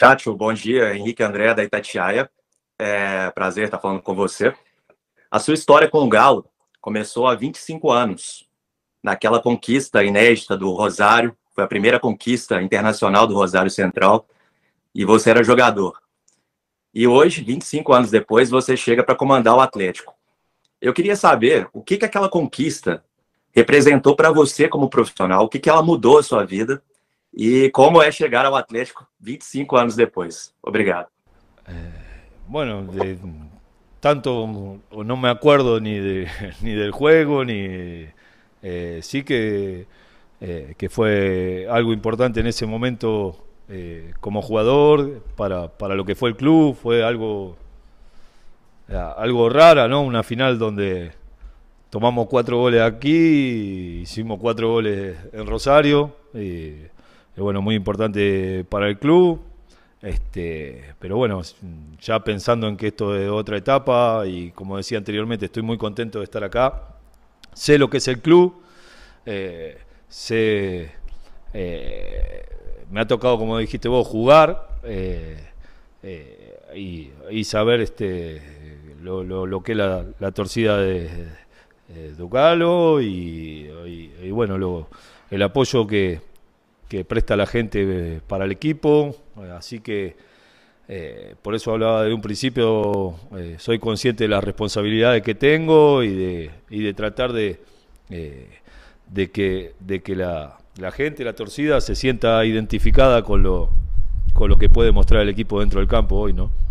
Chacho, bom dia. Henrique André, da Itatiaia. É, prazer estar falando com você. A sua história com o Galo começou há 25 anos, naquela conquista inédita do Rosário. Foi a primeira conquista internacional do Rosário Central. E você era jogador. E hoje, 25 anos depois, você chega para comandar o Atlético. Eu queria saber o que, que aquela conquista representou para você como profissional, o que, que ela mudou a sua vida ¿Y e cómo es llegar al Atlético 25 años después? Obrigado. Eh, bueno, tanto no me acuerdo ni, ni del juego, ni eh, sí que, eh, que fue algo importante en ese momento como jugador para, para lo que fue el club, fue algo, algo rara, ¿no? Una final donde tomamos cuatro goles aquí, hicimos cuatro goles en Rosario. Y, bueno, muy importante para el club. Este, pero bueno, ya pensando en que esto es otra etapa y como decía anteriormente, estoy muy contento de estar acá. Sé lo que es el club, eh, sé, eh, me ha tocado, como dijiste vos, jugar eh, y, saber este, lo, que es la, torcida de, Ducalo y, bueno, el apoyo que, que presta la gente eh, para el equipo, eh, así que eh, por eso hablaba de un principio, soy consciente de las responsabilidades que tengo y de, de tratar de, de que, la, gente, la torcida, se sienta identificada con lo, con lo que puede mostrar el equipo dentro del campo hoy, ¿no?